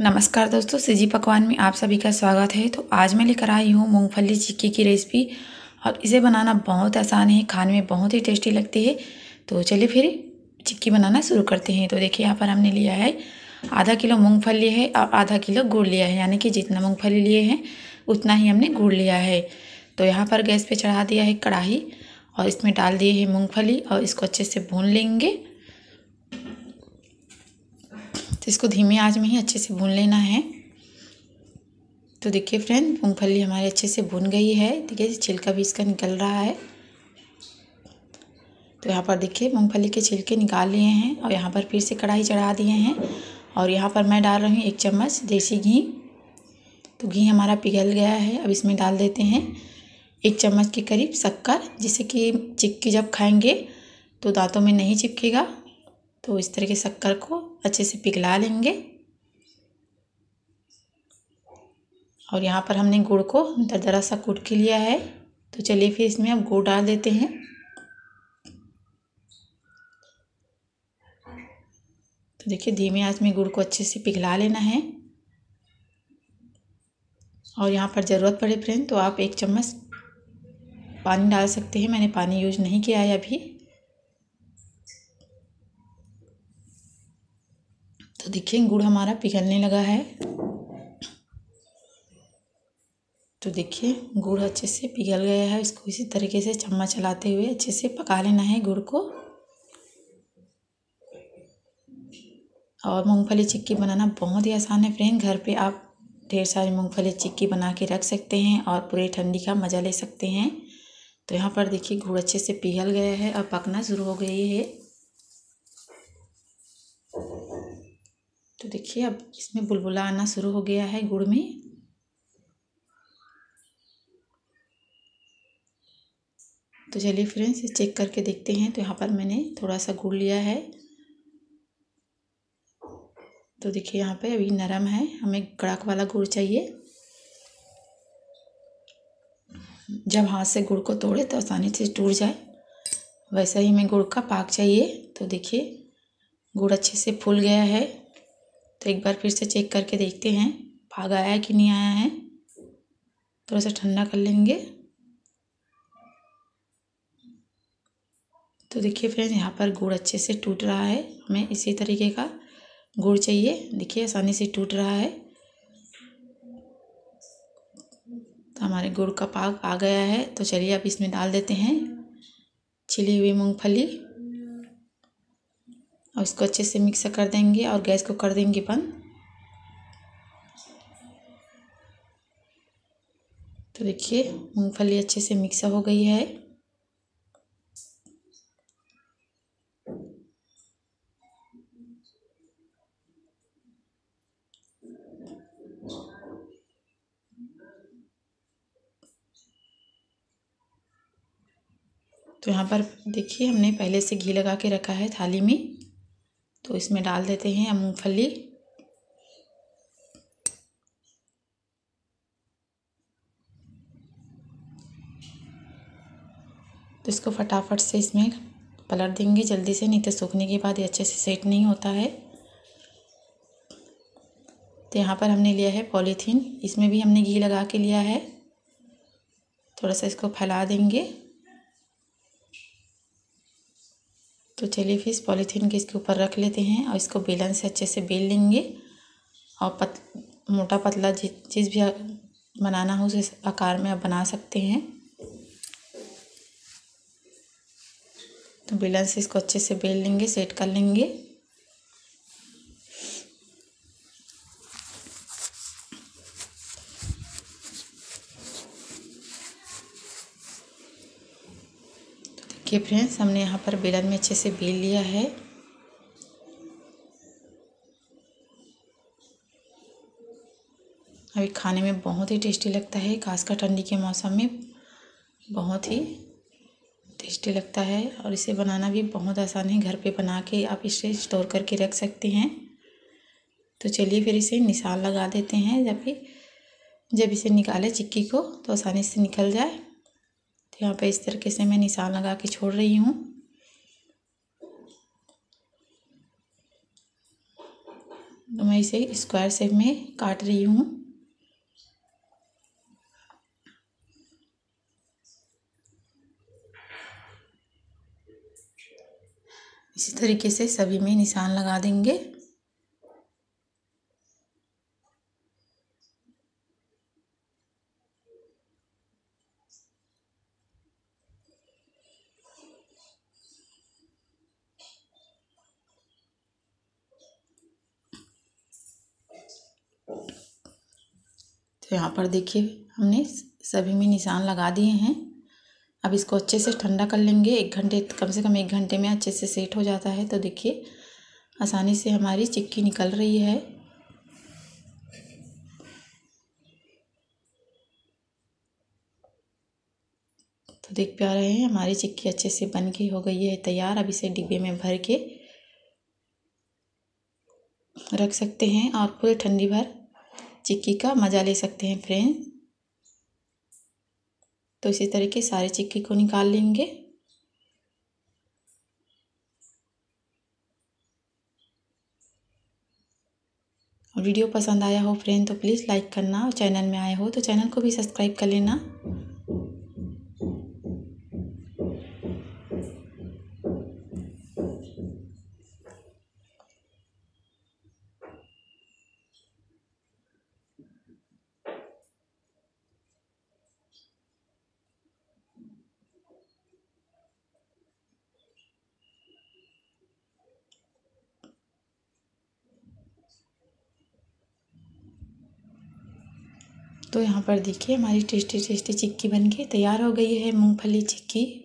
नमस्कार दोस्तों सिजी पकवान में आप सभी का स्वागत है तो आज मैं लेकर आई हूँ मूंगफली चिक्की की रेसिपी और इसे बनाना बहुत आसान है खाने में बहुत ही टेस्टी लगती है तो चलिए फिर चिक्की बनाना शुरू करते हैं तो देखिए यहाँ पर हमने लिया है आधा किलो मूंगफली है और आधा किलो गुड़ लिया है यानी कि जितना मूँगफली लिए हैं उतना ही हमने गुड़ लिया है तो यहाँ पर गैस पर चढ़ा दिया है कढ़ाही और इसमें डाल दिए है मूँगफली और इसको अच्छे से भून लेंगे तो इसको धीमे आंच में ही अच्छे से भून लेना है तो देखिए फ्रेंड मूँगफली हमारे अच्छे से भुन गई है देखिए छिलका भी इसका निकल रहा है तो यहाँ पर देखिए मूँगफली के छिलके निकाल लिए हैं और यहाँ पर फिर से कढ़ाई चढ़ा दिए हैं और यहाँ पर मैं डाल रही हूँ एक चम्मच देसी घी तो घी हमारा पिघल गया है अब इसमें डाल देते हैं एक चम्मच के करीब शक्कर जिससे कि चिक्की जब खाएंगे तो दांतों में नहीं चिपकेगा तो इस तरह के शक्कर को अच्छे से पिघला लेंगे और यहाँ पर हमने गुड़ को दरदरा सा कूट के लिया है तो चलिए फिर इसमें हम गुड़ डाल देते हैं तो देखिए धीमे आंच में गुड़ को अच्छे से पिघला लेना है और यहाँ पर ज़रूरत पड़े फ्रेंड तो आप एक चम्मच पानी डाल सकते हैं मैंने पानी यूज नहीं किया है अभी देखिए गुड़ हमारा पिघलने लगा है तो देखिए गुड़ अच्छे से पिघल गया है इसको इसी तरीके से चम्मच चलाते हुए अच्छे से पका लेना है गुड़ को और मूंगफली चिक्की बनाना बहुत ही आसान है फ्रेंड घर पे आप ढेर सारी मूंगफली चिक्की बना के रख सकते हैं और पूरे ठंडी का मज़ा ले सकते हैं तो यहाँ पर देखिए गुड़ अच्छे से पिघल गया है और पकना शुरू हो गई है तो देखिए अब इसमें बुलबुला आना शुरू हो गया है गुड़ में तो चलिए फ्रेंड्स चेक करके देखते हैं तो यहाँ पर मैंने थोड़ा सा गुड़ लिया है तो देखिए यहाँ पे अभी नरम है हमें कड़क वाला गुड़ चाहिए जब हाथ से गुड़ को तोड़े तो आसानी से टूट जाए वैसा ही हमें गुड़ का पाक चाहिए तो देखिए गुड़ अच्छे से फूल गया है तो एक बार फिर से चेक करके देखते हैं भाग आया कि नहीं आया है थोड़ा सा ठंडा कर लेंगे तो देखिए फ्रेंड्स यहाँ पर गुड़ अच्छे से टूट रहा है हमें इसी तरीके का गुड़ चाहिए देखिए आसानी से टूट रहा है तो हमारे गुड़ का पाक आ गया है तो चलिए अब इसमें डाल देते हैं छिली हुई मूँगफली और इसको अच्छे से मिक्स कर देंगे और गैस को कर देंगे बंद तो देखिए मूंगफली अच्छे से मिक्स हो गई है तो यहाँ पर देखिए हमने पहले से घी लगा के रखा है थाली में तो इसमें डाल देते हैं मूँगफली तो इसको फटाफट से इसमें पलट देंगे जल्दी से नहीं तो सूखने के बाद ये अच्छे से सेट नहीं होता है तो यहाँ पर हमने लिया है पॉलीथीन इसमें भी हमने घी लगा के लिया है थोड़ा सा इसको फैला देंगे तो चलिए इस पॉलीथीन के इसके ऊपर रख लेते हैं और इसको बेलन से अच्छे से बेल लेंगे और पत मोटा पतला जिस भी बनाना हो उस आकार में आप बना सकते हैं तो बेलन से इसको अच्छे से बेल लेंगे सेट कर लेंगे देखिए फ्रेंड्स हमने यहाँ पर बेलन में अच्छे से बेल लिया है अभी खाने में बहुत ही टेस्टी लगता है खासकर ठंडी के मौसम में बहुत ही टेस्टी लगता है और इसे बनाना भी बहुत आसान है घर पे बना के आप इसे स्टोर करके रख सकते हैं तो चलिए फिर इसे निशान लगा देते हैं जब जब इसे निकाले चिक्की को तो आसानी से निकल जाए तो यहाँ पे इस तरीके से मैं निशान लगा के छोड़ रही हूँ तो मैं इसे स्क्वायर शेप में काट रही हूँ इसी तरीके से सभी में निशान लगा देंगे यहाँ पर देखिए हमने सभी में निशान लगा दिए हैं अब इसको अच्छे से ठंडा कर लेंगे एक घंटे कम से कम एक घंटे में अच्छे से सेट हो जाता है तो देखिए आसानी से हमारी चिक्की निकल रही है तो देख पा रहे हैं हमारी चिक्की अच्छे से बन के हो गई है तैयार अब इसे डिब्बे में भर के रख सकते हैं और पूरे ठंडी भर चिक्की का मज़ा ले सकते हैं फ्रेंड तो इसी तरीके सारे चिक्की को निकाल लेंगे वीडियो पसंद आया हो फ्रेंड तो प्लीज़ लाइक करना और चैनल में आए हो तो चैनल को भी सब्सक्राइब कर लेना तो यहाँ पर देखिए हमारी टेस्टी टेस्टी चिक्की बनके तैयार हो गई है मूंगफली चिक्की